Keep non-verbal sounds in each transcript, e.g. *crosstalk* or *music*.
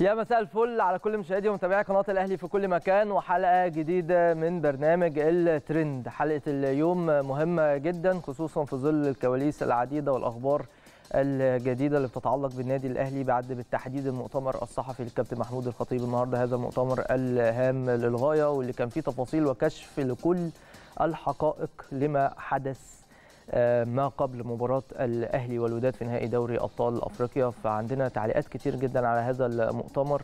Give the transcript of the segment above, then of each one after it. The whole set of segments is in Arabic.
يا مساء الفل على كل مشاهدي ومتابعي قناه الاهلي في كل مكان وحلقه جديده من برنامج الترند حلقه اليوم مهمه جدا خصوصا في ظل الكواليس العديده والاخبار الجديده اللي بتتعلق بالنادي الاهلي بعد بالتحديد المؤتمر الصحفي للكابتن محمود الخطيب النهارده هذا المؤتمر الهام للغايه واللي كان فيه تفاصيل وكشف لكل الحقائق لما حدث آه، ما قبل مباراه الاهلي والوداد في نهائي دوري ابطال افريقيا فعندنا تعليقات كتير جدا على هذا المؤتمر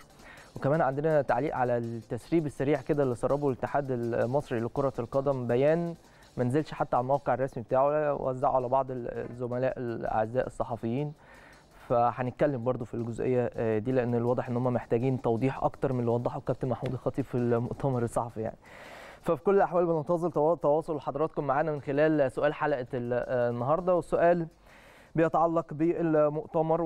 وكمان عندنا تعليق على التسريب السريع كده اللي سربه الاتحاد المصري لكره القدم بيان ما نزلش حتى على الموقع الرسمي بتاعه وزعه على بعض الزملاء الاعزاء الصحفيين فهنتكلم برضو في الجزئيه آه، دي لان الواضح ان هم محتاجين توضيح اكتر من اللي وضحه الكابتن محمود الخطيب في المؤتمر الصحفي يعني ففي كل الاحوال بننتظر تواصل حضراتكم معانا من خلال سؤال حلقه آه، النهارده والسؤال بيتعلق بالمؤتمر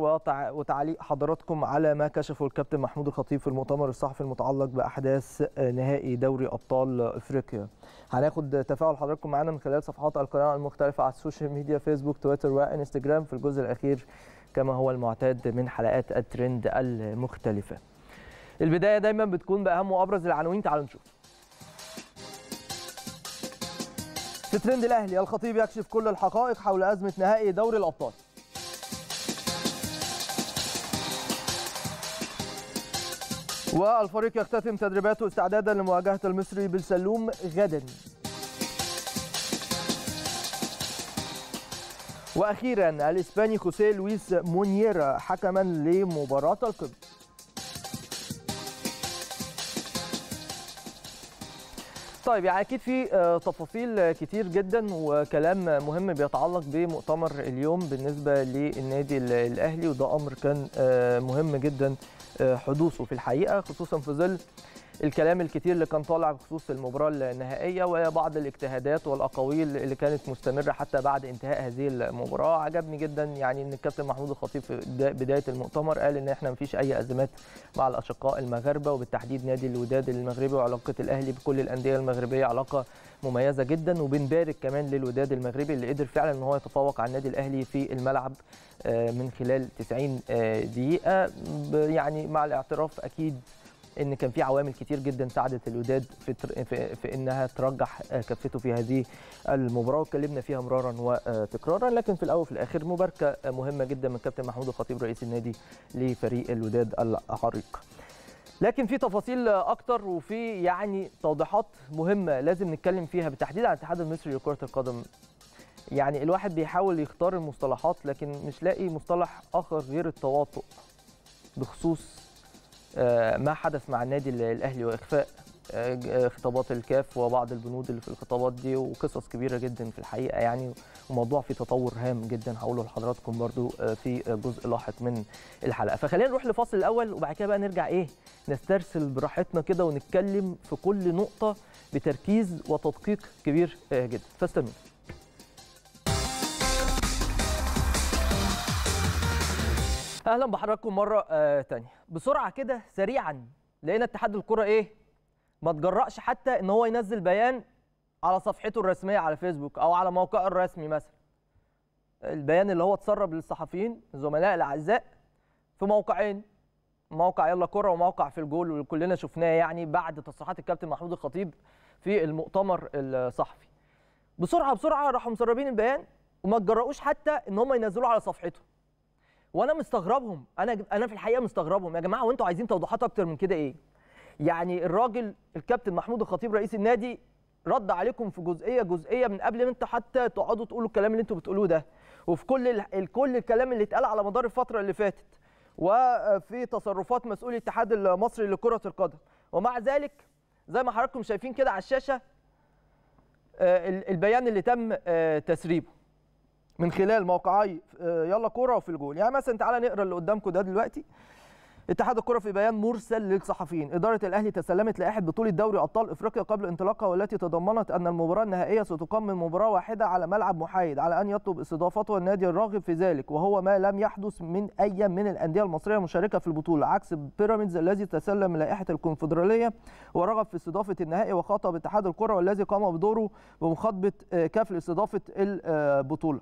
وتعليق حضراتكم على ما كشفه الكابتن محمود الخطيب في المؤتمر الصحفي المتعلق باحداث نهائي دوري ابطال افريقيا. هناخد تفاعل حضراتكم معانا من خلال صفحات القناه المختلفه على السوشيال ميديا فيسبوك تويتر وانستجرام في الجزء الاخير كما هو المعتاد من حلقات الترند المختلفه. البدايه دايما بتكون باهم وابرز العناوين تعالوا نشوف. في ترند الاهلي الخطيب يكشف كل الحقائق حول ازمه نهائي دوري الابطال والفريق يختتم تدريباته استعدادا لمواجهه المصري بالسلوم غدا واخيرا الاسباني خوسيه لويس مونيرا حكما لمباراه القمه طيب يعني اكيد في آه، تفاصيل كتير جدا وكلام مهم بيتعلق بمؤتمر اليوم بالنسبه للنادي الاهلي وده امر كان آه، مهم جدا آه، حدوثه في الحقيقه خصوصا في ظل الكلام الكتير اللي كان طالع بخصوص المباراه النهائيه وبعض الاجتهادات والاقاويل اللي كانت مستمره حتى بعد انتهاء هذه المباراه عجبني جدا يعني ان الكابتن محمود الخطيب في بدايه المؤتمر قال ان احنا مفيش اي ازمات مع الاشقاء المغاربه وبالتحديد نادي الوداد المغربي وعلاقه الاهلي بكل الانديه المغربيه علاقه مميزه جدا وبنبارك كمان للوداد المغربي اللي قدر فعلا ان هو يتفوق على النادي الاهلي في الملعب آه، من خلال 90 آه، دقيقه يعني مع الاعتراف اكيد ان كان في عوامل كتير جدا ساعدت الوداد في, في, في انها ترجح آه، كفته في هذه المباراه واتكلمنا فيها مرارا وتكرارا لكن في الاول وفي الاخر مباركه مهمه جدا من كابتن محمود الخطيب رئيس النادي لفريق الوداد العريق. لكن في تفاصيل اكتر وفي يعني توضيحات مهمه لازم نتكلم فيها بالتحديد عن الاتحاد المصري لكره القدم يعني الواحد بيحاول يختار المصطلحات لكن مش لاقي مصطلح اخر غير التواطؤ بخصوص آه، ما حدث مع النادي الاهلي واخفاء آه، آه، خطابات الكاف وبعض البنود اللي في الخطابات دي وقصص كبيره جدا في الحقيقه يعني وموضوع فيه تطور هام جدا هقوله لحضراتكم برضو في جزء لاحق من الحلقه فخلينا نروح لفاصل الاول وبعد كده بقى نرجع ايه نسترسل براحتنا كده ونتكلم في كل نقطه بتركيز وتدقيق كبير جدا فاستنوا اهلا بحضراتكم مره آه تانية بسرعه كده سريعا لقينا اتحاد الكره ايه ما تجرأش حتى ان هو ينزل بيان على صفحته الرسميه على فيسبوك او على موقعه الرسمي مثلا البيان اللي هو اتسرب للصحفيين الزملاء الاعزاء في موقعين موقع يلا كره وموقع في الجول وكلنا شفناه يعني بعد تصريحات الكابتن محمود الخطيب في المؤتمر الصحفي بسرعه بسرعه راحوا مسربين البيان وما تجرؤوش حتى ان هم ينزلوه على صفحته وانا مستغربهم انا انا في الحقيقه مستغربهم يا جماعه وانتوا عايزين توضيحات اكتر من كده ايه يعني الراجل الكابتن محمود الخطيب رئيس النادي رد عليكم في جزئيه جزئيه من قبل ما انتوا حتى تقعدوا تقولوا الكلام اللي انتوا بتقولوه ده وفي كل كل الكلام اللي اتقال على مدار الفتره اللي فاتت وفي تصرفات مسؤول الاتحاد المصري لكره القدم ومع ذلك زي ما حضراتكم شايفين كده على الشاشه آه، البيان اللي تم آه، تسريبه من خلال موقعي آه، يلا كوره وفي الجول يعني مثلا تعالى نقرا اللي قدامكم ده دلوقتي اتحاد الكره في بيان مرسل للصحفيين اداره الاهلي تسلمت لائحه بطوله دوري ابطال افريقيا قبل انطلاقها والتي تضمنت ان المباراه النهائيه ستقام من مباراه واحده على ملعب محايد على ان يطلب استضافته النادي الراغب في ذلك وهو ما لم يحدث من اي من الانديه المصريه المشاركه في البطوله عكس بيراميدز الذي تسلم لائحه الكونفدراليه ورغب في استضافه النهائي وخاطب اتحاد الكره والذي قام بدوره بمخاطبه آه، كاف لاستضافه البطوله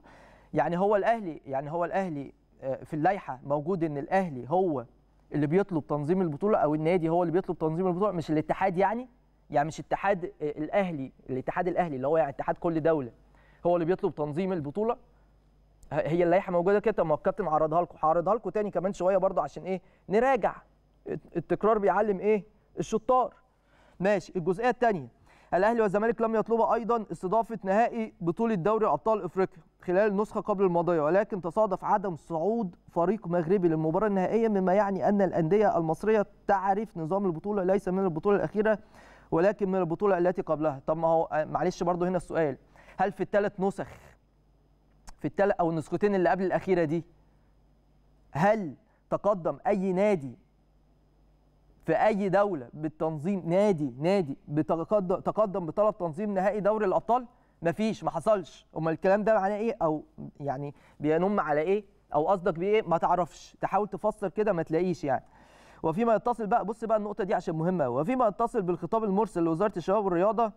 يعني هو الاهلي يعني هو الاهلي آه، في اللائحه موجود ان الاهلي هو اللي بيطلب تنظيم البطوله او النادي هو اللي بيطلب تنظيم البطوله مش الاتحاد يعني يعني مش اتحاد آه، الاهلي الاتحاد الاهلي اللي هو يعني اتحاد كل دوله هو اللي بيطلب تنظيم البطوله هي اللائحه موجوده كده ما الكابتن عرضها لكم هعرضها لكم تاني كمان شويه برضه عشان ايه نراجع التكرار بيعلم ايه الشطار ماشي الجزئيه الثانيه الاهلي والزمالك لم يطلبا ايضا استضافه نهائي بطوله دوري ابطال افريقيا خلال النسخه قبل الماضيه ولكن تصادف عدم صعود فريق مغربي للمباراه النهائيه مما يعني ان الانديه المصريه تعرف نظام البطوله ليس من البطوله الاخيره ولكن من البطوله التي قبلها طب ما هو آه، معلش برضه هنا السؤال هل في الثلاث نسخ في الثلاث او النسختين اللي قبل الاخيره دي هل تقدم اي نادي في اي دوله بالتنظيم نادي نادي بتقدم تقدم بطلب تنظيم نهائي دوري الابطال مفيش ما حصلش امال الكلام ده معناه ايه او يعني بينم على ايه او قصدك بايه ما تعرفش تحاول تفسر كده ما تلاقيش يعني وفيما يتصل بقى بص بقى النقطه دي عشان مهمه وفيما يتصل بالخطاب المرسل لوزاره الشباب والرياضه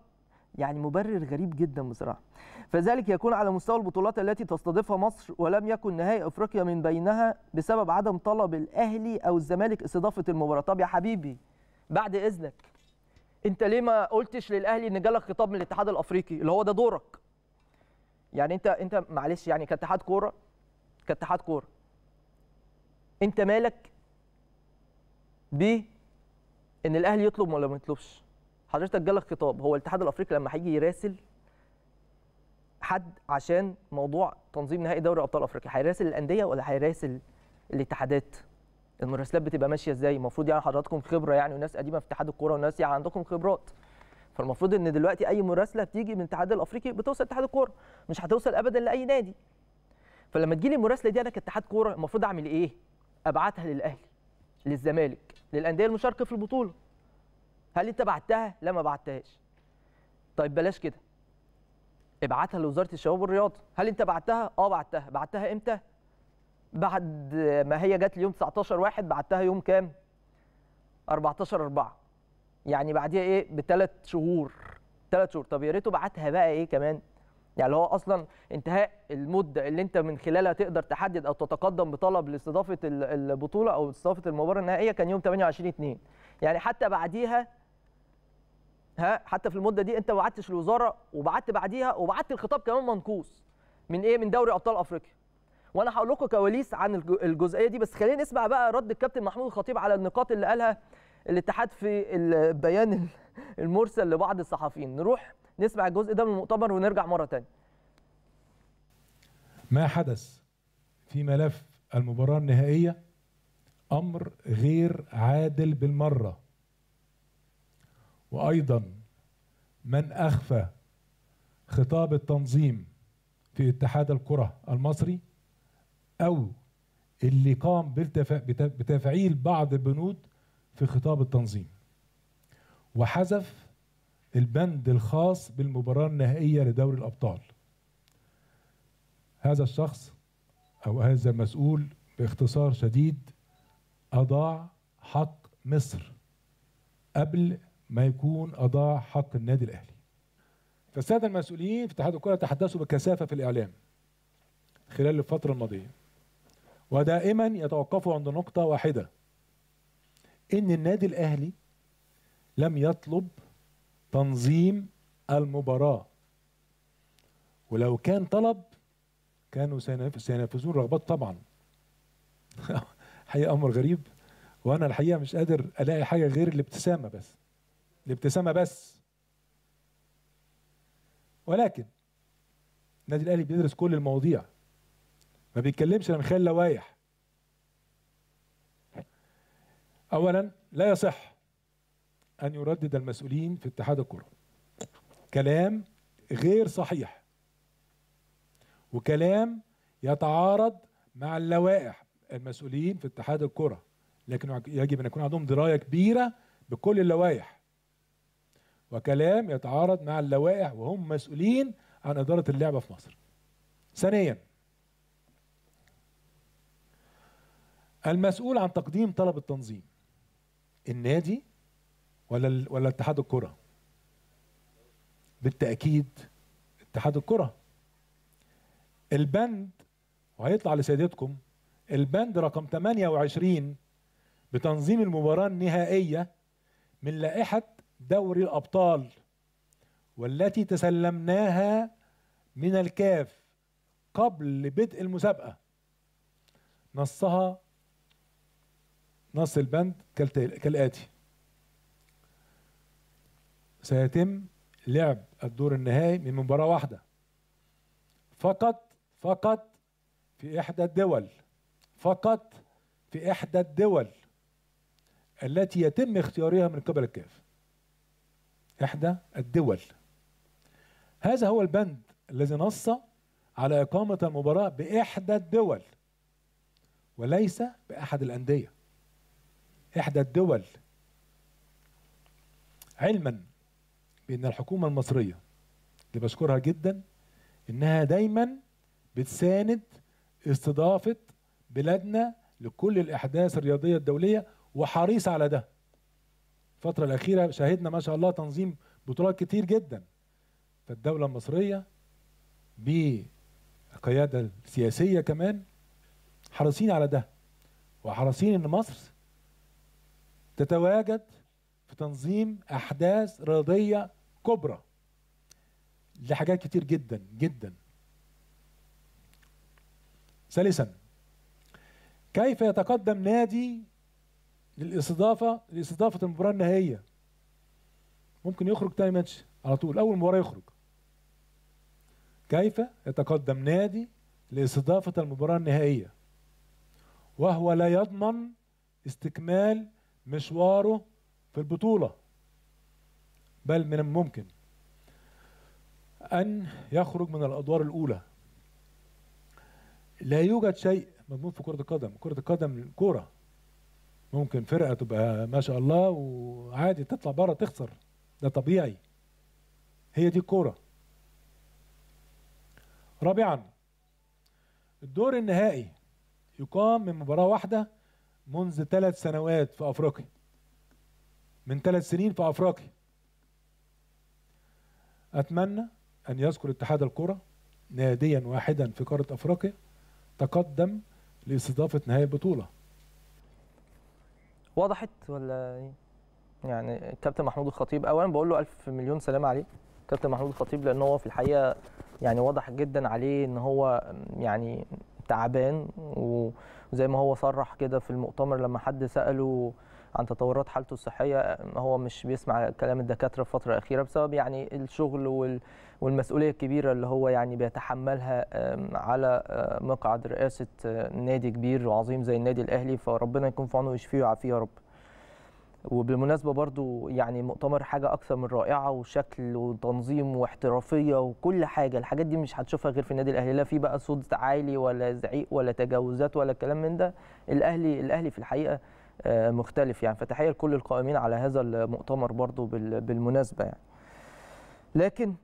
يعني مبرر غريب جدا بصراحه فذلك يكون على مستوى البطولات التي تستضيفها مصر ولم يكن نهائي افريقيا من بينها بسبب عدم طلب الاهلي او الزمالك استضافه المباراه طب يا حبيبي بعد اذنك انت ليه ما قلتش للاهلي ان جالك خطاب من الاتحاد الافريقي اللي هو ده دورك يعني انت انت معلش يعني كاتحاد كوره كاتحاد كوره انت مالك ب ان الاهلي يطلب ولا ما يطلبش حضرتك جالك خطاب هو الاتحاد الافريقي لما هيجي يراسل حد عشان موضوع تنظيم نهائي دوري ابطال افريقيا هيراسل الانديه ولا هيراسل الاتحادات المراسلات بتبقى ماشيه ازاي المفروض يعني حضراتكم خبره يعني وناس قديمه في اتحاد الكوره وناس يعني عندكم خبرات فالمفروض ان دلوقتي اي مراسله بتيجي من الاتحاد الافريقي بتوصل اتحاد الكوره مش هتوصل ابدا لاي نادي فلما تجيلي المراسله دي انا كاتحاد كوره المفروض اعمل ايه ابعتها للاهلي للزمالك للانديه المشاركه في البطوله هل انت بعتها لا ما بعتهاش طيب بلاش كده ابعتها لوزاره الشباب والرياضه هل انت بعتها اه بعتها بعتها امتى بعد ما هي جت يوم 19 1 بعتها يوم كام 14 4 يعني بعديها ايه بثلاث شهور ثلاث شهور طب يا ريته بعتها بقى ايه كمان يعني اللي هو اصلا انتهاء المده اللي انت من خلالها تقدر تحدد او تتقدم بطلب لاستضافه البطوله او استضافه المباراه النهائيه كان يوم 28 2 يعني حتى بعديها ها حتى في المده دي انت ما بعتش الوزاره وبعت بعديها وبعت الخطاب كمان منقوص من ايه من دوري ابطال افريقيا وانا هقول لكم كواليس عن الجزئيه دي بس خلينا نسمع بقى رد الكابتن محمود الخطيب على النقاط اللي قالها الاتحاد في البيان المرسل لبعض الصحفيين نروح نسمع الجزء ده من المؤتمر ونرجع مره ثانيه ما حدث في ملف المباراه النهائيه امر غير عادل بالمره وايضا من اخفى خطاب التنظيم في اتحاد الكره المصري او اللي قام بتفعيل بعض البنود في خطاب التنظيم وحذف البند الخاص بالمباراه النهائيه لدوري الابطال هذا الشخص او هذا المسؤول باختصار شديد اضاع حق مصر قبل ما يكون أضاع حق النادي الأهلي فالسادة المسؤولين في اتحاد الكرة تحدثوا بكثافة في الإعلام خلال الفترة الماضية ودائما يتوقفوا عند نقطة واحدة إن النادي الأهلي لم يطلب تنظيم المباراة ولو كان طلب كانوا سينفذون رغبات طبعا *laughs* حقيقة أمر غريب وأنا الحقيقة مش قادر ألاقي حاجة غير الابتسامة بس الابتسامه بس ولكن النادي الاهلي بيدرس كل المواضيع ما بيتكلمش من خلال لوايح اولا لا يصح ان يردد المسؤولين في اتحاد الكره كلام غير صحيح وكلام يتعارض مع اللوائح المسؤولين في اتحاد الكره لكن يجب ان يكون عندهم درايه كبيره بكل اللوائح وكلام يتعارض مع اللوائح وهم مسؤولين عن إدارة اللعبة في مصر ثانيا المسؤول عن تقديم طلب التنظيم النادي ولا ولا اتحاد الكرة بالتأكيد اتحاد الكرة البند وهيطلع لسيادتكم البند رقم 28 بتنظيم المباراة النهائية من لائحة دوري الابطال والتي تسلمناها من الكاف قبل بدء المسابقه نصها نص البند كالاتي سيتم لعب الدور النهائي من مباراه واحده فقط فقط في احدى الدول فقط في احدى الدول التي يتم اختيارها من قبل الكاف إحدى الدول هذا هو البند الذي نص على إقامة المباراة بإحدى الدول وليس بأحد الأندية إحدى الدول علما بأن الحكومة المصرية اللي بشكرها جدا إنها دايما بتساند استضافة بلادنا لكل الأحداث الرياضية الدولية وحريصة على ده الفترة الأخيرة شاهدنا ما شاء الله تنظيم بطولات كتير جدا فالدولة المصرية بالقيادة السياسية كمان حريصين على ده وحريصين إن مصر تتواجد في تنظيم أحداث رياضية كبرى لحاجات كتير جدا جدا ثالثا كيف يتقدم نادي للاستضافه لاستضافه المباراه النهائيه ممكن يخرج تاني ماتش على طول اول مباراه يخرج كيف يتقدم نادي لاستضافه المباراه النهائيه وهو لا يضمن استكمال مشواره في البطوله بل من الممكن ان يخرج من الادوار الاولى لا يوجد شيء مضمون في كره القدم كره القدم الكره ممكن فرقه تبقى ما شاء الله وعادي تطلع بره تخسر ده طبيعي هي دي الكوره رابعا الدور النهائي يقام من مباراه واحده منذ ثلاث سنوات في افريقيا من ثلاث سنين في افريقيا اتمنى ان يذكر اتحاد الكره ناديا واحدا في قاره افريقيا تقدم لاستضافه نهائي البطوله وضحت ولا ايه؟ يعني الكابتن محمود الخطيب اولا بقول له الف مليون سلامه عليه كابتن محمود الخطيب لان هو في الحقيقه يعني واضح جدا عليه ان هو يعني تعبان وزي ما هو صرح كده في المؤتمر لما حد ساله عن تطورات حالته الصحيه هو مش بيسمع كلام الدكاتره الفتره الاخيره بسبب يعني الشغل والمسؤوليه الكبيره اللي هو يعني بيتحملها على مقعد رئاسه نادي كبير وعظيم زي النادي الاهلي فربنا يكون في عونه ويشفيه ويعافيه يا رب وبالمناسبة برضو يعني مؤتمر حاجة أكثر من رائعة وشكل وتنظيم واحترافية وكل حاجة الحاجات دي مش هتشوفها غير في النادي الأهلي لا في بقى صوت عالي ولا زعيق ولا تجاوزات ولا كلام من ده الأهلي الأهلي في الحقيقة آه، مختلف يعني فتحيه لكل القائمين على هذا المؤتمر برضو بالمناسبه يعني لكن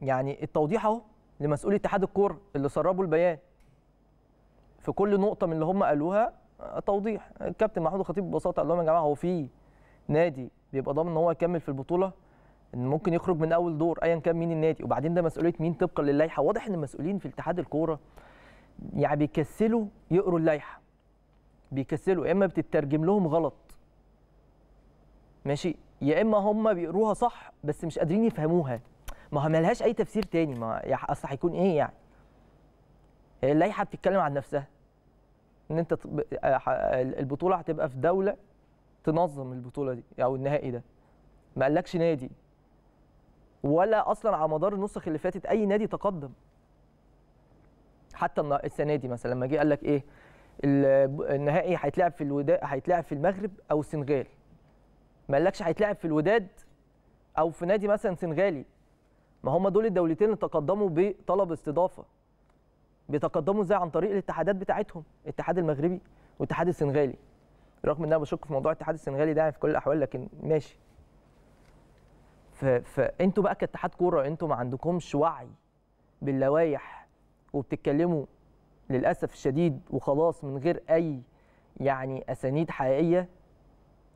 يعني التوضيح اهو لمسؤولي اتحاد الكوره اللي سربوا البيان في كل نقطه من اللي هم قالوها آه، توضيح الكابتن محمود الخطيب ببساطه قال لهم يا جماعه هو في نادي بيبقى ضامن ان هو يكمل في البطوله ان ممكن يخرج من اول دور ايا كان مين النادي وبعدين ده مسؤوليه مين طبقا للائحه واضح ان المسؤولين في اتحاد الكوره يعني بيكسلوا يقروا اللائحه بيكسلوا يا اما بتترجم لهم غلط ماشي يا اما هم بيقروها صح بس مش قادرين يفهموها ما هو ملهاش اي تفسير تاني ما اصل هيكون ايه يعني هي اللائحه بتتكلم عن نفسها ان انت آه، البطوله هتبقى في دوله تنظم البطوله دي او النهائي ده ما قالكش نادي ولا اصلا على مدار النسخ اللي فاتت اي نادي تقدم حتى السنه دي مثلا لما جه قال لك ايه النهائي هيتلعب في الوداد هيتلعب في المغرب او السنغال ما قالكش هيتلعب في الوداد او في نادي مثلا سنغالي ما هم دول الدولتين اللي تقدموا بطلب استضافه بيتقدموا ازاي عن طريق الاتحادات بتاعتهم الاتحاد المغربي والاتحاد السنغالي رغم ان انا بشك في موضوع الاتحاد السنغالي ده يعني في كل الاحوال لكن ماشي فانتوا بقى كاتحاد كوره انتوا ما عندكمش وعي باللوائح وبتتكلموا للاسف الشديد وخلاص من غير اي يعني اسانيد حقيقيه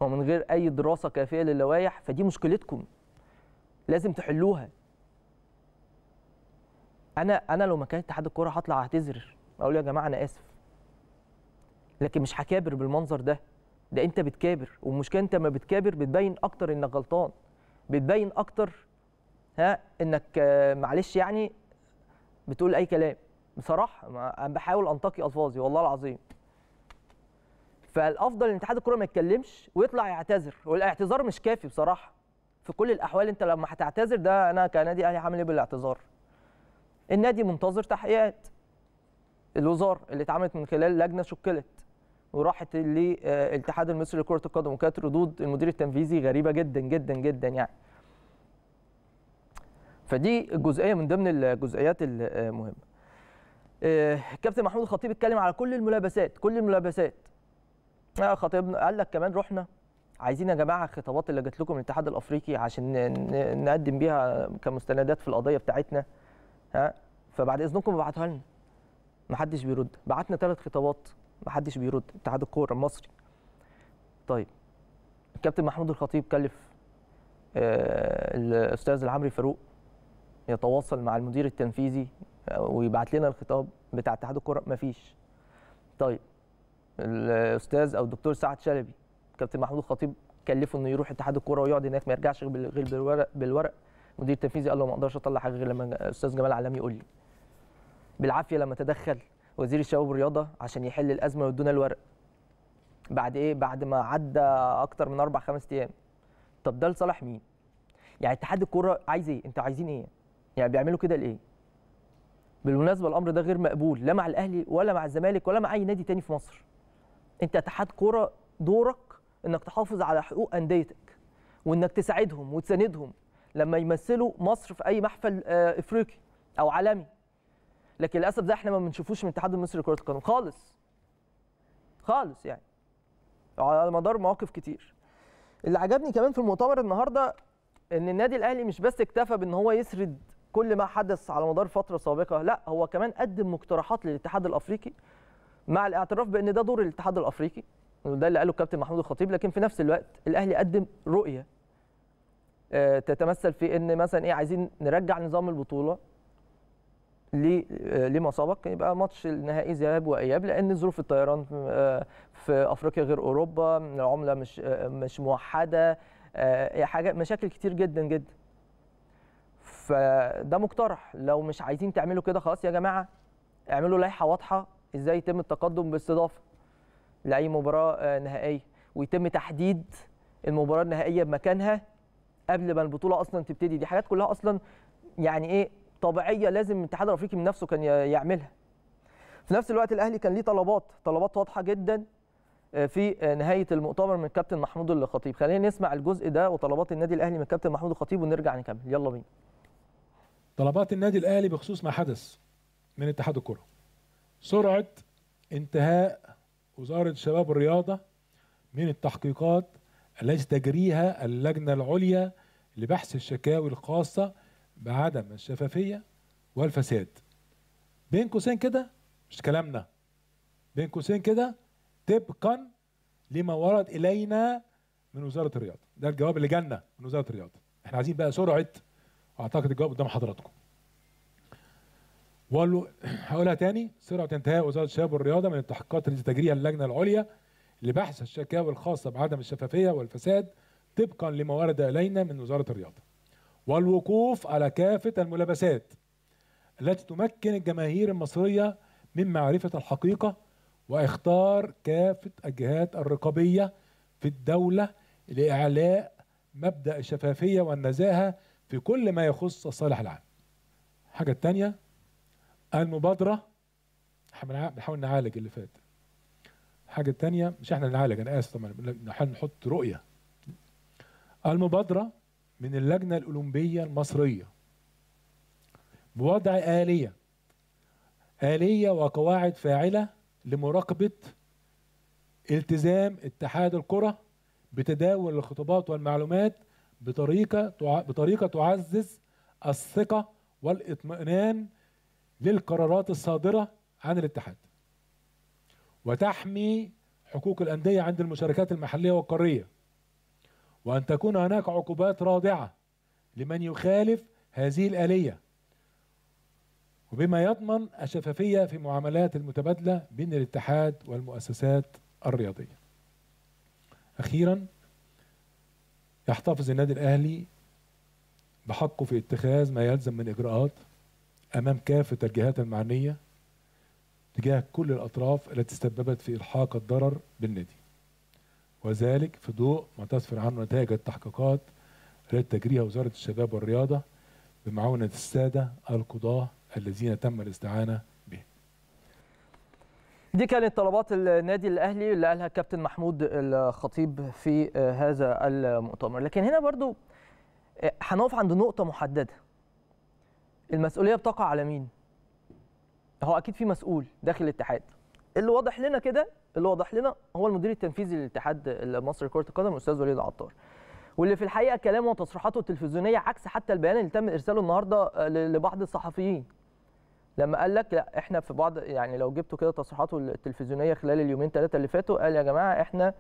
ومن غير اي دراسه كافيه للوائح فدي مشكلتكم لازم تحلوها انا انا لو مكان اتحاد الكوره هطلع اعتذر اقول يا جماعه انا اسف لكن مش هكابر بالمنظر ده ده انت بتكابر والمشكله انت لما بتكابر بتبين اكتر انك غلطان بتبين اكتر ها انك آه، معلش يعني بتقول اي كلام بصراحه انا بحاول انتقي الفاظي والله العظيم فالافضل ان اتحاد الكره ما يتكلمش ويطلع يعتذر والاعتذار مش كافي بصراحه في كل الاحوال انت لما هتعتذر ده انا كنادي اهلي هعمل ايه بالاعتذار النادي منتظر تحقيقات الوزاره اللي اتعملت من خلال لجنه شكلت وراحت للاتحاد آه، المصري لكره القدم وكانت ردود المدير التنفيذي غريبه جدا جدا جدا يعني فدي جزئيه من ضمن الجزئيات المهمه آه، آه، كابتن محمود الخطيب اتكلم على كل الملابسات كل الملابسات آه، خطيبنا قال لك كمان رحنا عايزين يا جماعه الخطابات اللي جات لكم من الاتحاد الافريقي عشان نقدم بيها كمستندات في القضيه بتاعتنا ها فبعد اذنكم ابعتها لنا ما حدش بيرد بعتنا ثلاث خطابات ما حدش بيرد اتحاد الكوره المصري طيب الكابتن محمود الخطيب كلف آه، الاستاذ العمري فاروق يتواصل مع المدير التنفيذي ويبعت لنا الخطاب بتاع اتحاد الكره مفيش طيب الاستاذ او الدكتور سعد شلبي كابتن محمود الخطيب كلفه انه يروح اتحاد الكوره ويقعد هناك ما يرجعش غير بالورق بالورق المدير التنفيذي قال له ما اقدرش اطلع حاجه غير لما الاستاذ جمال علام يقول لي بالعافيه لما تدخل وزير الشباب والرياضه عشان يحل الازمه ويدونا الورق بعد ايه بعد ما عدى اكتر من اربع خمس ايام طب ده لصالح مين يعني اتحاد الكوره عايز ايه انتوا عايزين ايه يعني بيعملوا كده ليه بالمناسبه الامر ده غير مقبول لا مع الاهلي ولا مع الزمالك ولا مع اي نادي تاني في مصر انت اتحاد كوره دورك انك تحافظ على حقوق انديتك وانك تساعدهم وتساندهم لما يمثلوا مصر في اي محفل آه، افريقي او عالمي لكن للاسف ده احنا ما بنشوفوش من الاتحاد المصري لكره القدم خالص خالص يعني على مدار مواقف كتير اللي عجبني كمان في المؤتمر النهارده ان النادي الاهلي مش بس اكتفى بان هو يسرد كل ما حدث على مدار فتره سابقه لا هو كمان قدم مقترحات للاتحاد الافريقي مع الاعتراف بان ده دور الاتحاد الافريقي وده اللي قاله الكابتن محمود الخطيب لكن في نفس الوقت الاهلي قدم رؤيه آه، تتمثل في ان مثلا ايه عايزين نرجع نظام البطوله آه، لما سبق يبقى ماتش النهائي ذهاب واياب لان ظروف الطيران آه، في افريقيا غير اوروبا العمله مش مش موحده إيه، حاجه مشاكل كتير جدا جدا فده مقترح لو مش عايزين تعملوا كده خلاص يا جماعه اعملوا لائحه واضحه ازاي يتم التقدم باستضافه لاي مباراه آه، نهائيه ويتم تحديد المباراه النهائيه بمكانها قبل ما البطوله اصلا تبتدي دي حاجات كلها اصلا يعني ايه طبيعيه لازم الاتحاد الافريقي من نفسه كان يعملها في نفس الوقت الاهلي كان ليه طلبات طلبات واضحه جدا آه، في آه، نهايه المؤتمر من الكابتن محمود الخطيب خلينا نسمع الجزء ده وطلبات النادي الاهلي من الكابتن محمود الخطيب ونرجع نكمل يلا بينا طلبات النادي الاهلي بخصوص ما حدث من اتحاد الكره سرعه انتهاء وزاره الشباب والرياضه من التحقيقات التي تجريها اللجنه العليا لبحث الشكاوي الخاصه بعدم الشفافيه والفساد بين قوسين كده مش كلامنا بين قوسين كده طبقا لما ورد الينا من وزاره الرياضه ده الجواب اللي جالنا من وزاره الرياضه احنا عايزين بقى سرعه اعتقد الجواب قدام حضراتكم وقال له هقولها تاني سرعه انتهاء وزاره الشباب والرياضه من التحقيقات التي تجريها اللجنه العليا لبحث الشكاوى الخاصه بعدم الشفافيه والفساد طبقا لما ورد الينا من وزاره الرياضه والوقوف على كافه الملابسات التي تمكن الجماهير المصريه من معرفه الحقيقه واختار كافه الجهات الرقابيه في الدوله لاعلاء مبدا الشفافيه والنزاهه في كل ما يخص الصالح العام الحاجة التانية المبادرة بنحاول نعالج اللي فات الحاجة التانية مش احنا نعالج انا اسف طبعا نحاول نحط رؤية المبادرة من اللجنة الأولمبية المصرية بوضع آلية آلية وقواعد فاعلة لمراقبة التزام اتحاد الكرة بتداول الخطابات والمعلومات بطريقه بطريقه تعزز الثقه والاطمئنان للقرارات الصادره عن الاتحاد وتحمي حقوق الانديه عند المشاركات المحليه والقاريه وان تكون هناك عقوبات رادعه لمن يخالف هذه الاليه وبما يضمن الشفافيه في معاملات المتبادله بين الاتحاد والمؤسسات الرياضيه اخيرا يحتفظ النادي الاهلي بحقه في اتخاذ ما يلزم من اجراءات امام كافه الجهات المعنيه تجاه كل الاطراف التي تسببت في الحاق الضرر بالنادي وذلك في ضوء ما تسفر عنه نتائج التحقيقات التي تجريها وزاره الشباب والرياضه بمعاونه الساده القضاه الذين تم الاستعانه دي كانت طلبات النادي الاهلي اللي قالها الكابتن محمود الخطيب في آه، هذا المؤتمر لكن هنا برضو آه، هنقف عند نقطه محدده المسؤوليه بتقع على مين هو اكيد في مسؤول داخل الاتحاد اللي واضح لنا كده اللي واضح لنا هو المدير التنفيذي للاتحاد المصري لكره القدم الاستاذ وليد عطار واللي في الحقيقه كلامه وتصريحاته التلفزيونيه عكس حتى البيان اللي تم ارساله النهارده آه، لبعض الصحفيين لما قال لك لا احنا في بعض يعني لو جبتوا كده تصريحاته التلفزيونيه خلال اليومين ثلاثه اللي فاتوا قال يا جماعه احنا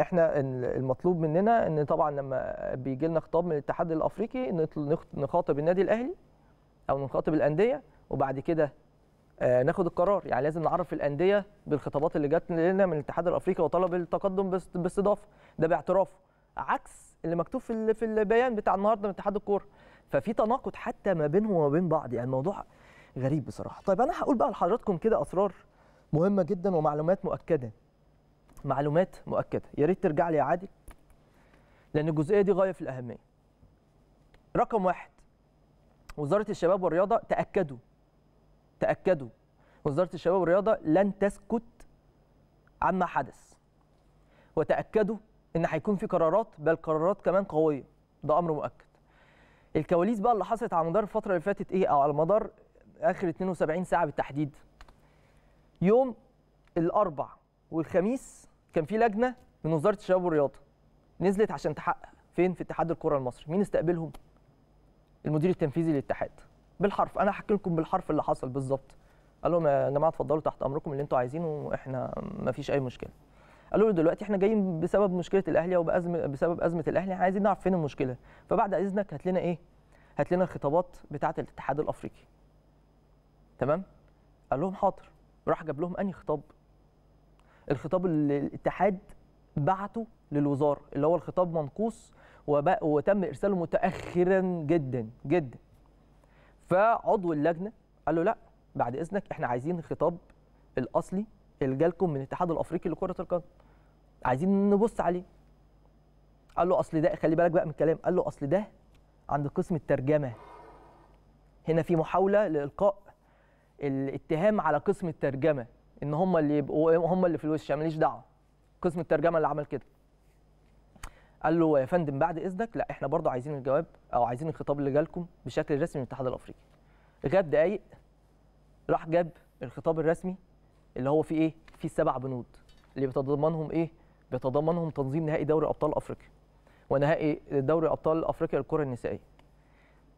احنا المطلوب مننا ان طبعا لما بيجي لنا خطاب من الاتحاد الافريقي نخاطب النادي الاهلي او نخاطب الانديه وبعد كده آه، ناخد القرار يعني لازم نعرف الانديه بالخطابات اللي جت لنا من الاتحاد الافريقي وطلب التقدم باستضافه ده باعترافه عكس اللي مكتوب في في البيان بتاع النهارده من اتحاد الكوره ففي تناقض حتى ما بينهم وما بين بعض يعني الموضوع غريب بصراحه طيب انا هقول بقى لحضراتكم كده اسرار مهمه جدا ومعلومات مؤكده معلومات مؤكده يا ريت ترجع لي يا عادل لان الجزئيه دي غايه في الاهميه رقم واحد وزاره الشباب والرياضه تاكدوا تاكدوا وزاره الشباب والرياضه لن تسكت عما حدث وتاكدوا ان هيكون في قرارات بل قرارات كمان قويه ده امر مؤكد الكواليس بقى اللي حصلت على مدار الفتره اللي فاتت ايه او على مدار اخر 72 ساعه بالتحديد يوم الاربع والخميس كان في لجنه من وزاره الشباب والرياضه نزلت عشان تحقق فين في اتحاد الكره المصري مين استقبلهم المدير التنفيذي للاتحاد بالحرف انا هحكي لكم بالحرف اللي حصل بالظبط قال لهم يا جماعه اتفضلوا تحت امركم اللي انتوا عايزينه احنا ما فيش اي مشكله قالوا له دلوقتي احنا جايين بسبب مشكله الاهلي او بأزمة بسبب ازمه الاهلي عايزين نعرف فين المشكله فبعد اذنك هات لنا ايه هات لنا الخطابات بتاعه الاتحاد الافريقي تمام قال لهم حاضر راح جاب لهم انهي خطاب الخطاب اللي الاتحاد بعته للوزاره اللي هو الخطاب منقوص وتم ارساله متاخرا جدا جدا فعضو اللجنه قال له لا بعد اذنك احنا عايزين الخطاب الاصلي اللي جالكم من الاتحاد الافريقي لكره القدم عايزين نبص عليه قال له اصل ده خلي بالك بقى من الكلام قال له اصل ده عند قسم الترجمه هنا في محاوله لالقاء الاتهام على قسم الترجمه ان هم اللي يبقوا إيه، هم اللي في الوش يعني ماليش دعوه قسم الترجمه اللي عمل كده قال له يا فندم بعد اذنك لا احنا برضو عايزين الجواب او عايزين الخطاب اللي جالكم بشكل رسمي من الاتحاد الافريقي غاب دقايق راح جاب الخطاب الرسمي اللي هو فيه ايه فيه سبع بنود اللي بيتضمنهم ايه بيتضمنهم تنظيم نهائي دوري ابطال افريقيا ونهائي دوري ابطال افريقيا للكره النسائيه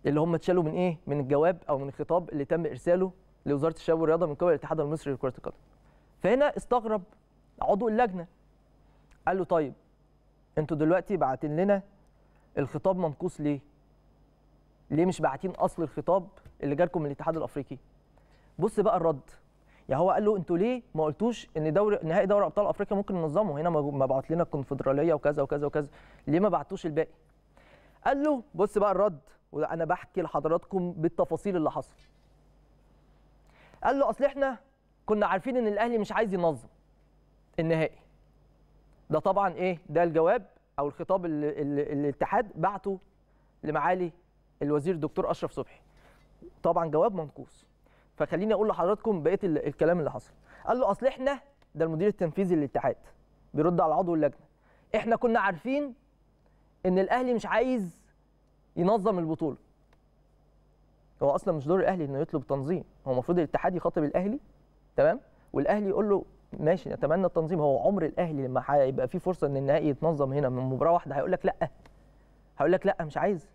اللي هم اتشالوا من ايه من الجواب او من الخطاب اللي تم ارساله لوزاره الشباب والرياضه من قبل الاتحاد المصري لكره القدم فهنا استغرب عضو اللجنه قال له طيب انتوا دلوقتي باعتين لنا الخطاب منقوص ليه ليه مش باعتين اصل الخطاب اللي جالكم من الاتحاد الافريقي بص بقى الرد يعني هو قال له انتوا ليه ما قلتوش ان دوري نهائي دوري ابطال افريقيا ممكن ننظمه هنا ما بعت لنا الكونفدراليه وكذا وكذا وكذا ليه ما بعتوش الباقي قال له بص بقى الرد وانا بحكي لحضراتكم بالتفاصيل اللي حصل قال له اصل احنا كنا عارفين ان الاهلي مش عايز ينظم النهائي ده طبعا ايه ده الجواب او الخطاب اللي الاتحاد بعته لمعالي الوزير الدكتور اشرف صبحي طبعا جواب منقوص فخليني اقول لحضراتكم بقيه الكلام اللي حصل قال له اصل احنا ده المدير التنفيذي للاتحاد بيرد على عضو اللجنه احنا كنا عارفين ان الاهلي مش عايز ينظم البطوله هو اصلا مش دور الاهلي انه يطلب تنظيم هو المفروض الاتحاد يخاطب الاهلي تمام والاهلي يقول له ماشي نتمنى التنظيم هو عمر الاهلي لما هيبقى في فرصه ان النهائي يتنظم هنا من مباراه واحده هيقول لك لا هيقول لك لا مش عايز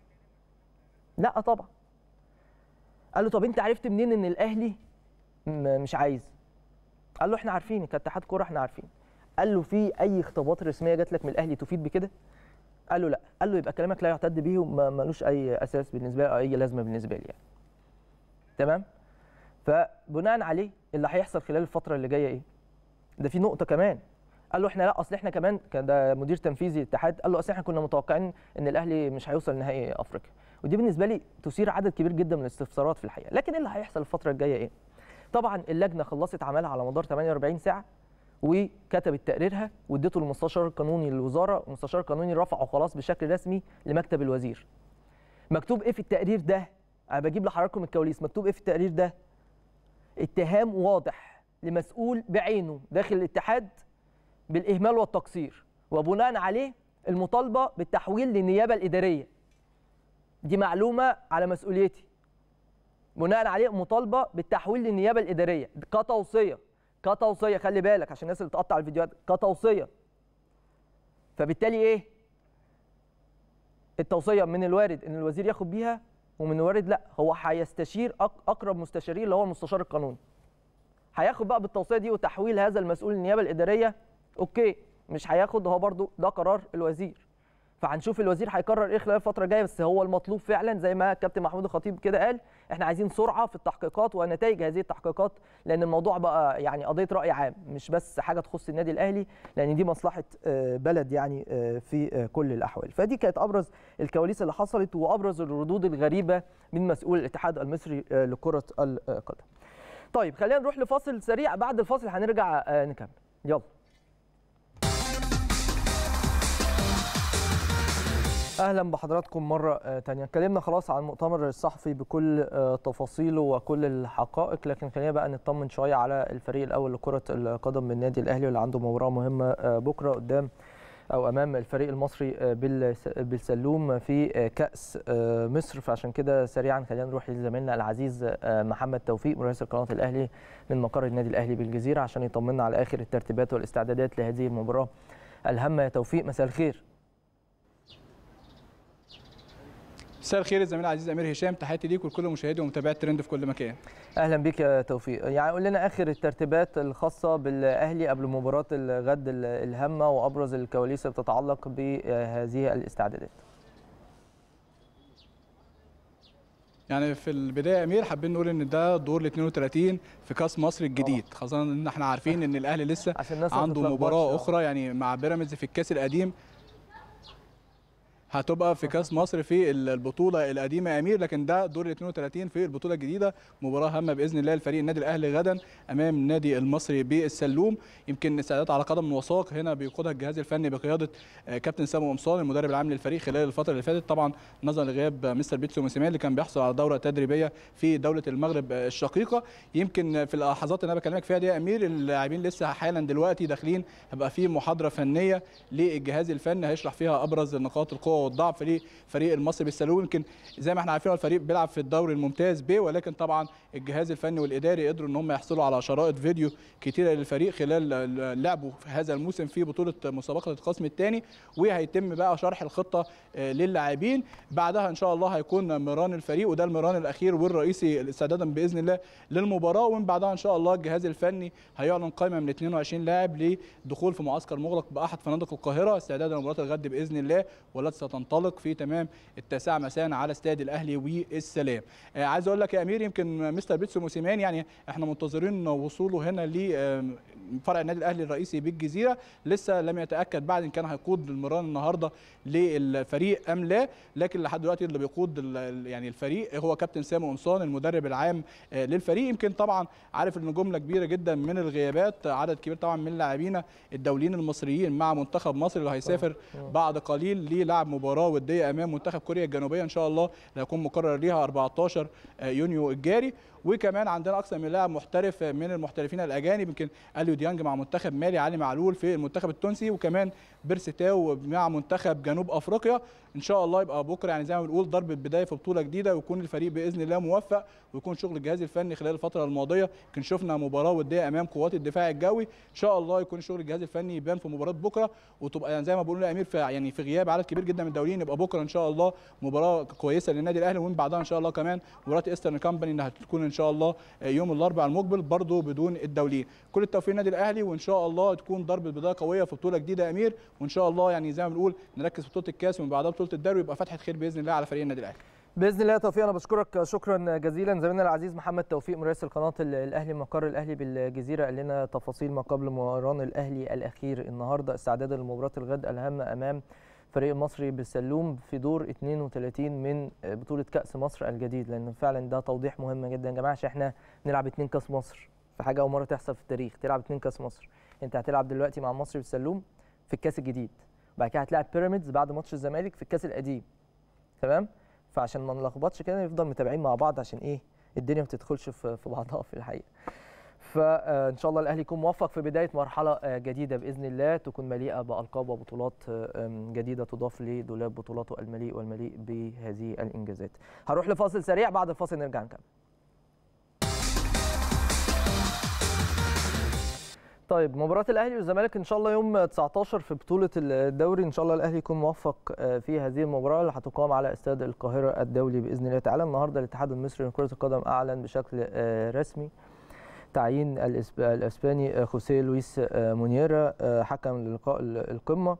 لا طبعا قال له طب انت عرفت منين ان الاهلي مش عايز قال له احنا عارفين كاتحاد كوره احنا عارفين قال له في اي خطابات رسميه جات لك من الاهلي تفيد بكده قال له لا قال له يبقى كلامك لا يعتد به ومالوش اي اساس بالنسبه لي او اي لازمه بالنسبه لي يعني تمام فبناء عليه اللي هيحصل خلال الفتره اللي جايه ايه ده في نقطه كمان قال له احنا لا اصل احنا كمان كان ده مدير تنفيذي الاتحاد قال له اصل احنا كنا متوقعين ان الاهلي مش هيوصل نهائي افريقيا ودي بالنسبه لي تثير عدد كبير جدا من الاستفسارات في الحقيقه لكن إيه اللي هيحصل الفتره الجايه ايه طبعا اللجنه خلصت عملها على مدار 48 ساعه وكتبت تقريرها واديته للمستشار القانوني للوزاره والمستشار القانوني رفعه خلاص بشكل رسمي لمكتب الوزير مكتوب ايه في التقرير ده انا بجيب لحضراتكم الكواليس مكتوب ايه في التقرير ده اتهام واضح لمسؤول بعينه داخل الاتحاد بالاهمال والتقصير وبناء عليه المطالبه بالتحويل للنيابه الاداريه دي معلومه على مسؤوليتي بناء عليه مطالبه بالتحويل للنيابه الاداريه كتوصيه كتوصيه خلي بالك عشان الناس اللي تقطع الفيديوهات كتوصيه فبالتالي ايه التوصيه من الوارد ان الوزير ياخد بيها ومن الوارد لا هو هيستشير اقرب مستشارين اللي هو المستشار القانوني هياخد بقى بالتوصيه دي وتحويل هذا المسؤول للنيابه الاداريه اوكي مش هياخد هو برضو ده قرار الوزير فهنشوف الوزير هيقرر ايه خلال الفتره الجايه بس هو المطلوب فعلا زي ما كابتن محمود الخطيب كده قال احنا عايزين سرعه في التحقيقات ونتائج هذه التحقيقات لان الموضوع بقى يعني قضيه راي عام مش بس حاجه تخص النادي الاهلي لان دي مصلحه آه، بلد يعني آه، في آه، كل الاحوال فدي كانت ابرز الكواليس اللي حصلت وابرز الردود الغريبه من مسؤول الاتحاد المصري لكره القدم طيب خلينا نروح لفاصل سريع بعد الفاصل هنرجع نكمل يلا اهلا بحضراتكم مره آه، تانية اتكلمنا خلاص عن المؤتمر الصحفي بكل آه، تفاصيله وكل الحقائق لكن خلينا بقى نطمن شويه على الفريق الاول لكره القدم من النادي الاهلي اللي عنده مباراه مهمه آه، بكره قدام او امام الفريق المصري بالسلوم في كاس مصر فعشان كده سريعا خلينا نروح لزميلنا العزيز محمد توفيق رئيس قناه الاهلي من مقر النادي الاهلي بالجزيره عشان يطمنا على اخر الترتيبات والاستعدادات لهذه المباراه الهامه يا توفيق مساء الخير مساء الخير الزميل العزيز امير هشام تحياتي ليك ولكل مشاهدي ومتابعي ترند في كل مكان اهلا بيك يا توفيق يعني قول لنا اخر الترتيبات الخاصه بالاهلي قبل مباراه الغد الهامه وابرز الكواليس اللي بتتعلق بهذه الاستعدادات يعني في البدايه امير حابين نقول ان ده دور ال 32 في كاس مصر الجديد خاصه ان احنا عارفين ان الاهلي لسه عنده مباراه اخرى يعني مع بيراميدز في الكاس القديم هتبقى في كاس مصر في البطوله القديمه يا امير لكن ده دور ال 32 في البطوله الجديده مباراه هامه باذن الله لفريق النادي الاهلي غدا امام النادي المصري بالسلوم يمكن استعدادات على قدم وساق هنا بيقودها الجهاز الفني بقياده آه، كابتن سامو قمصان المدرب العام للفريق خلال الفتره اللي فاتت طبعا نظرا لغياب مستر بيتسو موسيماني اللي كان بيحصل على دوره تدريبيه في دوله المغرب آه، الشقيقه يمكن في اللحظات اللي انا بكلمك فيها دي يا امير اللاعبين لسه حالا دلوقتي داخلين هيبقى في محاضره فنيه للجهاز الفني هيشرح فيها ابرز نقاط القوه والضعف لفريق المصري بالسلو يمكن زي ما احنا عارفين الفريق بيلعب في الدوري الممتاز ب ولكن طبعا الجهاز الفني والاداري قدروا ان هم يحصلوا على شرائط فيديو كتيره للفريق خلال لعبه في هذا الموسم في بطوله مسابقه القسم الثاني وهيتم بقى شرح الخطه آه، للاعبين بعدها ان شاء الله هيكون مران الفريق وده المران الاخير والرئيسي استعدادا باذن الله للمباراه ومن بعدها ان شاء الله الجهاز الفني هيعلن قائمه من 22 لاعب لدخول في معسكر مغلق باحد فنادق القاهره استعدادا لمباراه الغد باذن الله ولا ستنطلق في تمام التاسعة مساء على استاد الاهلي والسلام آه، عايز اقول لك يا امير يمكن مستر بيتسو موسيمان يعني احنا منتظرين وصوله هنا لفرع آه، النادي الاهلي الرئيسي بالجزيره لسه لم يتاكد بعد ان كان هيقود المران النهارده للفريق ام لا لكن لحد دلوقتي اللي بيقود يعني الفريق هو كابتن سامو قمصان المدرب العام آه، للفريق يمكن طبعا عارف ان جمله كبيره جدا من الغيابات عدد كبير طبعا من لاعبينا الدوليين المصريين مع منتخب مصر اللي هيسافر بعد قليل للعب مباراه وديه امام منتخب كوريا الجنوبيه ان شاء الله هيكون مقرر ليها 14 آه، يونيو الجاري وكمان عندنا اكثر من لاعب محترف من المحترفين الاجانب يمكن اليو ديانج مع منتخب مالي علي معلول في المنتخب التونسي وكمان بيرستاو مع منتخب جنوب افريقيا ان شاء الله يبقى بكره يعني زي ما بنقول ضربه بدايه في بطوله جديده ويكون الفريق باذن الله موفق ويكون شغل الجهاز الفني خلال الفتره الماضيه يمكن شفنا مباراه وديه امام قوات الدفاع الجوي ان شاء الله يكون شغل الجهاز الفني يبان في مباراه بكره وتبقى يعني زي ما بقول الامير في يعني في غياب عدد كبير جدا من الدوليين يبقى بكره ان شاء الله مباراه كويسه للنادي الاهلي ومن بعدها ان شاء الله كمان مباراه ايسترن كامباني انها تكون ان شاء الله آه، يوم الاربعاء المقبل برضه بدون الدوليين كل التوفيق للنادي الاهلي وان شاء الله تكون ضربه بدايه قويه في بطوله جديده يا امير وان شاء الله يعني زي ما بنقول نركز في بطوله الكاس ومن بعدها بطوله الدوري يبقى فتحه خير باذن الله على فريق النادي الاهلي باذن الله يا توفيق انا بشكرك شكرا جزيلا زميلنا العزيز محمد توفيق رئيس القناه الاهلي مقر الاهلي بالجزيره قال لنا تفاصيل ما قبل مباراه الاهلي الاخير النهارده استعداد لمباراه الغد الهامه امام فريق المصري بالسلوم في دور 32 من آه، بطوله كاس مصر الجديد لان فعلا ده توضيح مهم جدا يا جماعه عشان احنا نلعب اتنين كاس مصر في حاجه اول مره تحصل في التاريخ تلعب اتنين كاس مصر انت هتلعب دلوقتي مع المصري بالسلوم في الكاس الجديد بعد كده هتلاعب بيراميدز بعد ماتش الزمالك في الكاس القديم تمام فعشان ما نلخبطش كده نفضل متابعين مع بعض عشان ايه الدنيا ما تدخلش في بعضها في الحقيقه فان شاء الله الاهلي يكون موفق في بدايه مرحله آه، جديده باذن الله تكون مليئه بالقاب وبطولات آه، جديده تضاف لدولاب بطولاته المليء والمليء بهذه الانجازات. هروح لفاصل سريع بعد الفاصل نرجع نكمل. طيب مباراة الأهلي والزمالك إن شاء الله يوم 19 في بطولة الدوري إن شاء الله الأهلي يكون موفق آه، في هذه المباراة اللي هتقام على استاد القاهرة الدولي بإذن الله تعالى النهاردة الاتحاد المصري لكرة القدم أعلن بشكل رسمي تعيين الاسباني آه، خوسيه لويس آه، مونيرا آه، حكم للقاء القمه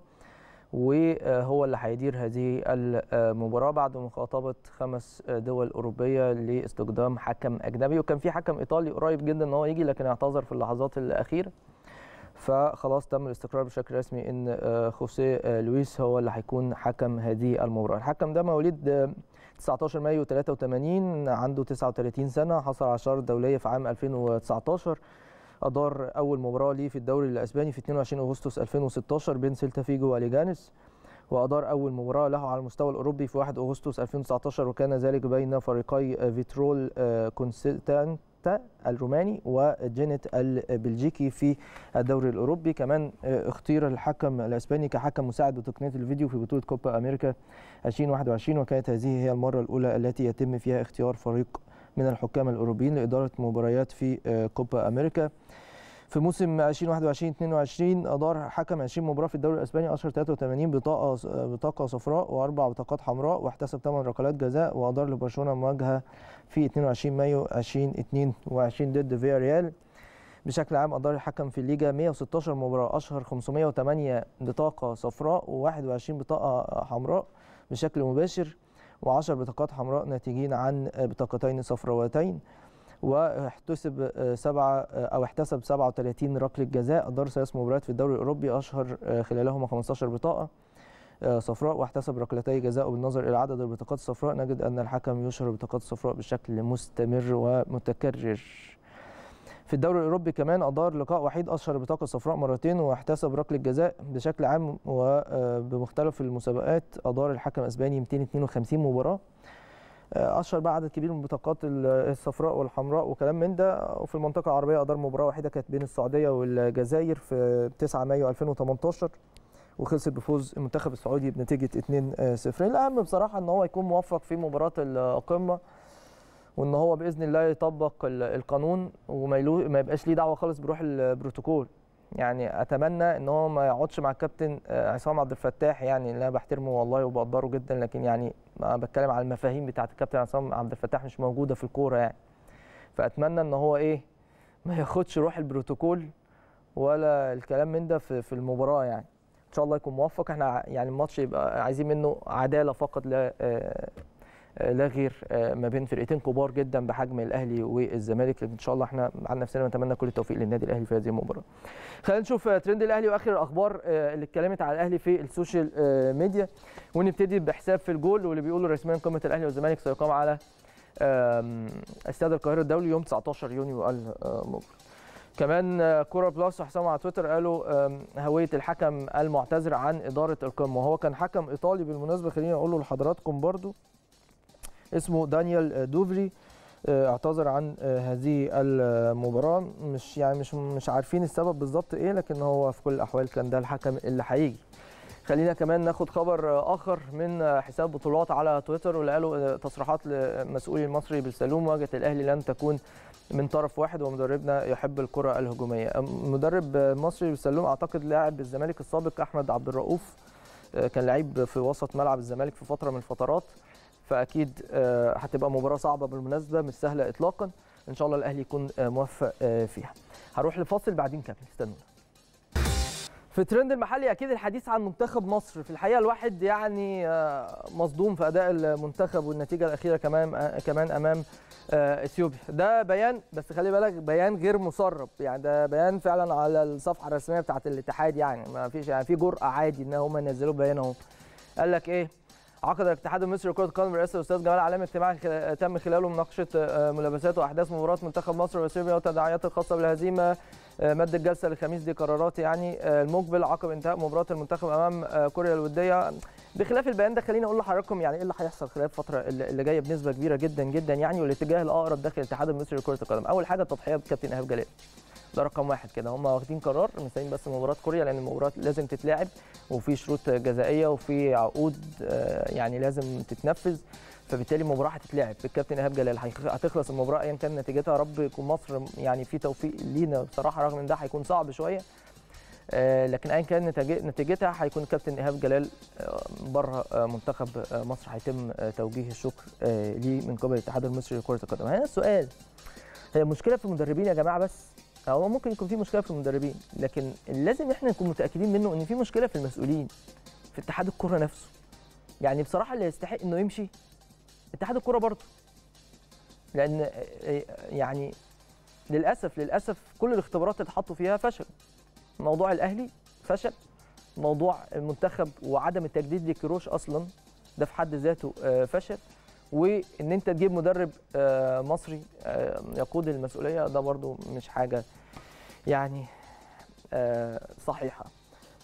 وهو اللي هيدير هذه المباراه بعد مخاطبه خمس دول اوروبيه لاستقدام حكم اجنبي وكان في حكم ايطالي قريب جدا ان هو يجي لكن اعتذر في اللحظات الاخيره فخلاص تم الاستقرار بشكل رسمي ان خوسيه لويس هو اللي هيكون حكم هذه المباراه الحكم ده مواليد 19 مايو 83 عنده 39 سنة حصل على شارة دولية في عام 2019 أدار أول مباراة ليه في الدوري الأسباني في 22 أغسطس 2016 بين سيلتا فيجو واليجانس وأدار أول مباراة له على المستوى الأوروبي في 1 أغسطس 2019 وكان ذلك بين فريقي فيترول آه، كونستانت الروماني وجينيت البلجيكي في الدوري الاوروبي كمان آه، اختير الحكم الاسباني كحكم مساعد بتقنيه الفيديو في بطوله كوبا امريكا 2021 وكانت هذه هي المره الاولى التي يتم فيها اختيار فريق من الحكام الاوروبيين لاداره مباريات في آه، كوبا امريكا في موسم 2021 22 ادار حكم 20 مباراه في الدوري الاسباني اشهر 83 بطاقه بطاقه صفراء واربع بطاقات حمراء واحتسب ثمان ركلات جزاء وادار لبرشلونه مواجهه في 22 مايو 2022 ضد فيا ريال بشكل عام أدار الحكم في الليجا 116 مباراة أشهر 508 بطاقة صفراء و21 بطاقة حمراء بشكل مباشر و10 بطاقات حمراء ناتجين عن بطاقتين صفراوتين واحتسب سبعة أو احتسب 37 ركلة جزاء أدار ثلاث مباريات في الدوري الأوروبي أشهر خلالهما 15 بطاقة آه، صفراء واحتسب ركلتي جزاء بالنظر الى عدد البطاقات الصفراء نجد ان الحكم يشهر البطاقات الصفراء بشكل مستمر ومتكرر في الدوري الاوروبي كمان ادار لقاء وحيد اشهر البطاقه الصفراء مرتين واحتسب ركله جزاء بشكل عام وبمختلف آه، المسابقات ادار الحكم اسباني 252 مباراه آه، اشهر بقى عدد كبير من البطاقات الصفراء والحمراء وكلام من ده وفي المنطقه العربيه ادار مباراه واحده كانت بين السعوديه والجزائر في 9 مايو 2018 وخلصت بفوز المنتخب السعودي بنتيجه 2-0 آه، الاهم بصراحه ان هو يكون موفق في مباراه القمه وان هو باذن الله يطبق القانون وما ما يبقاش ليه دعوه خالص بروح البروتوكول يعني اتمنى ان هو ما يقعدش مع الكابتن آه، عصام عبد الفتاح يعني اللي انا بحترمه والله وبقدره جدا لكن يعني انا بتكلم على المفاهيم بتاعه الكابتن عصام عبد الفتاح مش موجوده في الكوره يعني فاتمنى ان هو ايه ما ياخدش روح البروتوكول ولا الكلام من ده في المباراه يعني شاء الله يكون موفق احنا يعني الماتش يبقى عايزين منه عداله فقط لا آه، آه، لا غير آه، ما بين فرقتين كبار جدا بحجم الاهلي والزمالك ان شاء الله احنا عن نفسنا نتمنى كل التوفيق للنادي الاهلي في هذه المباراه. خلينا نشوف ترند الاهلي واخر الاخبار اللي اتكلمت على الاهلي في السوشيال ميديا ونبتدي بحساب في الجول واللي بيقولوا رسميا قمه الاهلي والزمالك سيقام على استاد القاهره الدولي يوم 19 يونيو المقبل. كمان كوره بلس وحسام على تويتر قالوا هويه الحكم المعتذر عن اداره القمه وهو كان حكم ايطالي بالمناسبه خليني اقوله لحضراتكم برضو اسمه دانيال دوفري آه، اعتذر عن آه، هذه المباراه مش يعني مش مش عارفين السبب بالظبط ايه لكن هو في كل الاحوال كان ده الحكم اللي هيجي خلينا كمان ناخد خبر اخر من حساب بطولات على تويتر واللي قالوا آه، تصريحات لمسؤولي المصري بالسلوم واجهه الاهلي لن تكون من طرف واحد ومدربنا يحب الكره الهجوميه مدرب مصري بيسلوم اعتقد لاعب الزمالك السابق احمد عبد الرؤوف آه، كان لعيب في وسط ملعب الزمالك في فتره من الفترات فاكيد آه، هتبقى مباراه صعبه بالمناسبه مش سهله اطلاقا ان شاء الله الاهلي يكون آه، موفق فيها هروح لفاصل بعدين كمل استنونا في ترند المحلي اكيد الحديث عن منتخب مصر في الحقيقه الواحد يعني آه، مصدوم في اداء المنتخب والنتيجه الاخيره كمان آه، كمان امام آه، اثيوبيا ده بيان بس خلي بالك بيان غير مسرب يعني ده بيان فعلا على الصفحه الرسميه بتاعه الاتحاد يعني ما فيش يعني في جرأه عادي ان هم ينزلوا بيان اهو قال لك ايه عقد الاتحاد المصري لكره القدم برئاسه الاستاذ جمال علام اجتماع تم خلاله مناقشه آه، ملابسات واحداث مباراه منتخب مصر وسيربيا والتداعيات الخاصه بالهزيمه آه، مد الجلسه للخميس دي قرارات يعني آه، المقبل عقب انتهاء مباراه المنتخب امام كوريا الوديه بخلاف البيان ده خليني اقول لحضراتكم يعني ايه اللي هيحصل خلال الفتره اللي جايه بنسبه كبيره جدا جدا يعني والاتجاه الاقرب داخل الاتحاد المصري لكره القدم اول حاجه التضحيه بكابتن ايهاب جلال ده رقم واحد كده هم واخدين قرار مستنيين بس مباراه كوريا لان المباراه لازم تتلعب وفي شروط جزائيه وفي عقود آه، يعني لازم تتنفذ فبالتالي المباراه هتتلعب الكابتن ايهاب جلال هتخلص المباراه ايا كان نتيجتها يا رب يكون مصر يعني في توفيق لينا بصراحه رغم ان ده هيكون صعب شويه آه، لكن ايا كان نتيجتها هيكون الكابتن ايهاب جلال آه، بره منتخب مصر هيتم توجيه الشكر ليه من قبل الاتحاد المصري لكره القدم هنا السؤال هي المشكله في المدربين يا جماعه بس هو ممكن يكون في مشكله في المدربين لكن لازم احنا نكون متاكدين منه ان في مشكله في المسؤولين في اتحاد الكره نفسه يعني بصراحه اللي يستحق انه يمشي اتحاد الكره برضه لان آه، آه، يعني للاسف للاسف كل الاختبارات اللي اتحطوا فيها فشل موضوع الاهلي فشل موضوع المنتخب وعدم التجديد لكروش اصلا ده في حد ذاته آه، فشل وان انت تجيب مدرب آه، مصري آه، يقود المسؤوليه ده برضو مش حاجه يعني آه، صحيحه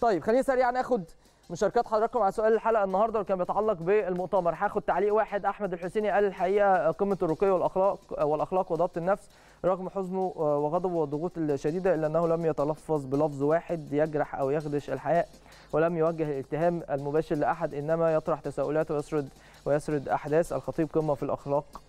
طيب خلينا سريعا ناخد مشاركات حضراتكم على سؤال الحلقه النهارده اللي كان بيتعلق بالمؤتمر هاخد تعليق واحد احمد الحسيني قال الحقيقه قمه الرقي والاخلاق والاخلاق وضبط النفس رغم حزنه وغضبه والضغوط الشديده الا انه لم يتلفظ بلفظ واحد يجرح او يخدش الحياء ولم يوجه الاتهام المباشر لاحد انما يطرح تساؤلات ويسرد ويسرد أحداث الخطيب قمة في الأخلاق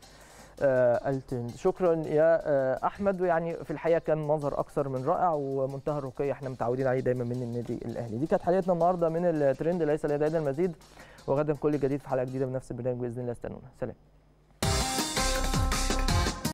آه، التند شكرا يا آه، احمد ويعني في الحقيقه كان منظر اكثر من رائع ومنتهى الرقي احنا متعودين عليه دايما من النادي الاهلي دي كانت حلقتنا النهارده من الترند ليس لدينا المزيد وغدا كل جديد في حلقه جديده بنفس البرنامج باذن الله استنونا سلام